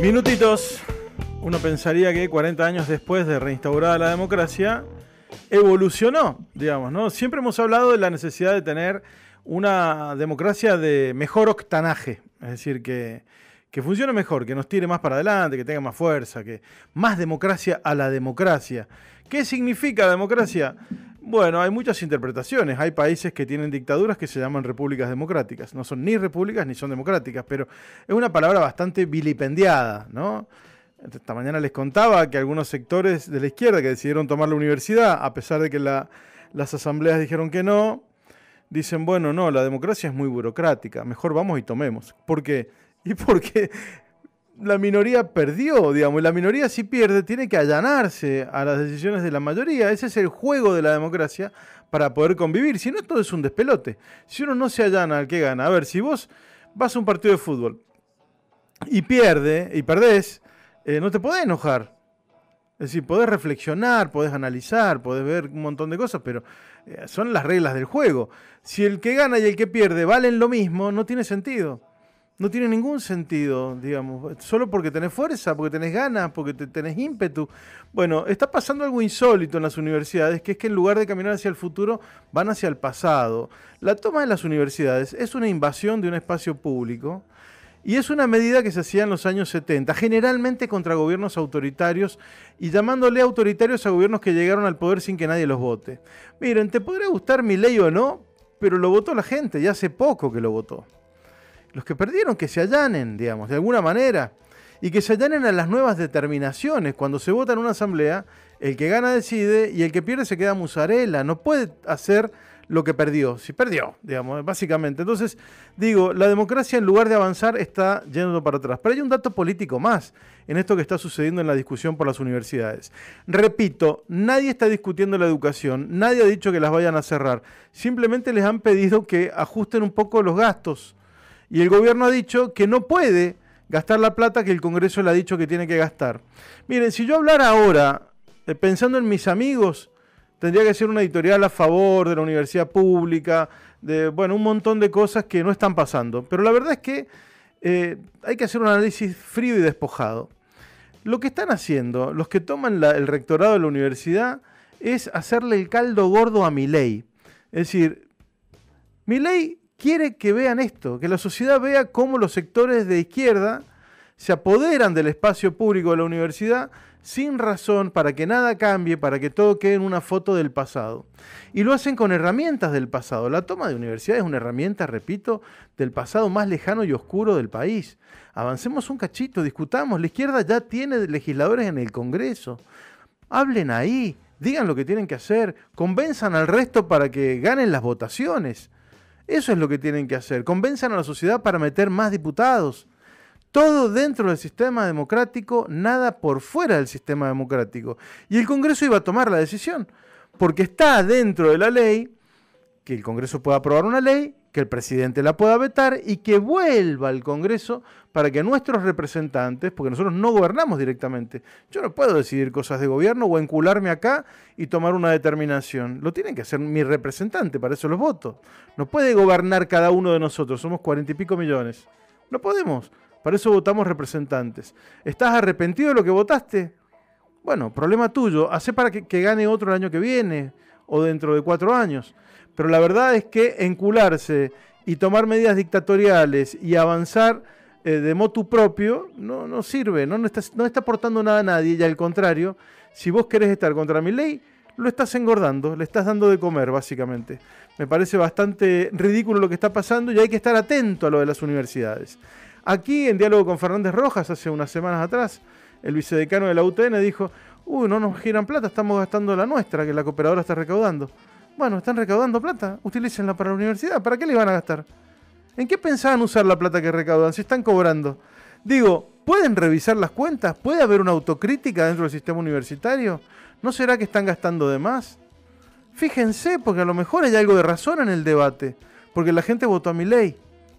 Minutitos. Uno pensaría que 40 años después de reinstaurada la democracia, evolucionó, digamos, ¿no? Siempre hemos hablado de la necesidad de tener una democracia de mejor octanaje, es decir, que, que funcione mejor, que nos tire más para adelante, que tenga más fuerza, que más democracia a la democracia. ¿Qué significa democracia? Bueno, hay muchas interpretaciones. Hay países que tienen dictaduras que se llaman repúblicas democráticas. No son ni repúblicas ni son democráticas, pero es una palabra bastante vilipendiada, ¿no? Esta mañana les contaba que algunos sectores de la izquierda que decidieron tomar la universidad, a pesar de que las asambleas dijeron que no, dicen, bueno, no, la democracia es muy burocrática, mejor vamos y tomemos. ¿Por qué? Y porque la minoría perdió, digamos, y la minoría si pierde tiene que allanarse a las decisiones de la mayoría. Ese es el juego de la democracia para poder convivir. Si no, todo es un despelote. Si uno no se allana al que gana, a ver, si vos vas a un partido de fútbol y pierde, y perdés, eh, no te podés enojar. Es decir, podés reflexionar, podés analizar, podés ver un montón de cosas, pero eh, son las reglas del juego. Si el que gana y el que pierde valen lo mismo, no tiene sentido. No tiene ningún sentido, digamos, solo porque tenés fuerza, porque tenés ganas, porque tenés ímpetu. Bueno, está pasando algo insólito en las universidades, que es que en lugar de caminar hacia el futuro, van hacia el pasado. La toma de las universidades es una invasión de un espacio público y es una medida que se hacía en los años 70, generalmente contra gobiernos autoritarios y llamándole autoritarios a gobiernos que llegaron al poder sin que nadie los vote. Miren, te podría gustar mi ley o no, pero lo votó la gente ya hace poco que lo votó los que perdieron, que se allanen, digamos, de alguna manera, y que se allanen a las nuevas determinaciones. Cuando se vota en una asamblea, el que gana decide y el que pierde se queda musarela, no puede hacer lo que perdió, si perdió, digamos, básicamente. Entonces, digo, la democracia en lugar de avanzar está yendo para atrás. Pero hay un dato político más en esto que está sucediendo en la discusión por las universidades. Repito, nadie está discutiendo la educación, nadie ha dicho que las vayan a cerrar, simplemente les han pedido que ajusten un poco los gastos y el gobierno ha dicho que no puede gastar la plata que el Congreso le ha dicho que tiene que gastar. Miren, si yo hablara ahora, eh, pensando en mis amigos, tendría que hacer una editorial a favor de la universidad pública, de, bueno, un montón de cosas que no están pasando. Pero la verdad es que eh, hay que hacer un análisis frío y despojado. Lo que están haciendo los que toman el rectorado de la universidad es hacerle el caldo gordo a mi ley. Es decir, mi ley quiere que vean esto, que la sociedad vea cómo los sectores de izquierda se apoderan del espacio público de la universidad sin razón, para que nada cambie, para que todo quede en una foto del pasado. Y lo hacen con herramientas del pasado. La toma de universidad es una herramienta, repito, del pasado más lejano y oscuro del país. Avancemos un cachito, discutamos. La izquierda ya tiene legisladores en el Congreso. Hablen ahí, digan lo que tienen que hacer, convenzan al resto para que ganen las votaciones. Eso es lo que tienen que hacer. Convenzan a la sociedad para meter más diputados. Todo dentro del sistema democrático, nada por fuera del sistema democrático. Y el Congreso iba a tomar la decisión, porque está dentro de la ley que el Congreso pueda aprobar una ley, que el presidente la pueda vetar y que vuelva al Congreso para que nuestros representantes, porque nosotros no gobernamos directamente, yo no puedo decidir cosas de gobierno o encularme acá y tomar una determinación. Lo tienen que hacer mi representante, para eso los voto. No puede gobernar cada uno de nosotros, somos cuarenta y pico millones. No podemos, para eso votamos representantes. ¿Estás arrepentido de lo que votaste? Bueno, problema tuyo, hace para que, que gane otro el año que viene o dentro de cuatro años. Pero la verdad es que encularse y tomar medidas dictatoriales y avanzar eh, de motu propio no, no sirve, no, no, está, no está aportando nada a nadie y al contrario, si vos querés estar contra mi ley, lo estás engordando, le estás dando de comer básicamente. Me parece bastante ridículo lo que está pasando y hay que estar atento a lo de las universidades. Aquí en diálogo con Fernández Rojas hace unas semanas atrás, el vicedecano de la UTN dijo, Uy, no nos giran plata, estamos gastando la nuestra, que la cooperadora está recaudando. Bueno, están recaudando plata, utilícenla para la universidad, ¿para qué le van a gastar? ¿En qué pensaban usar la plata que recaudan si están cobrando? Digo, ¿pueden revisar las cuentas? ¿Puede haber una autocrítica dentro del sistema universitario? ¿No será que están gastando de más? Fíjense, porque a lo mejor hay algo de razón en el debate, porque la gente votó a mi ley.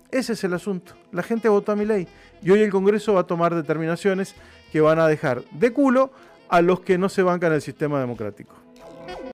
Ese es el asunto. La gente votó a mi ley. Y hoy el Congreso va a tomar determinaciones que van a dejar de culo a los que no se bancan el sistema democrático.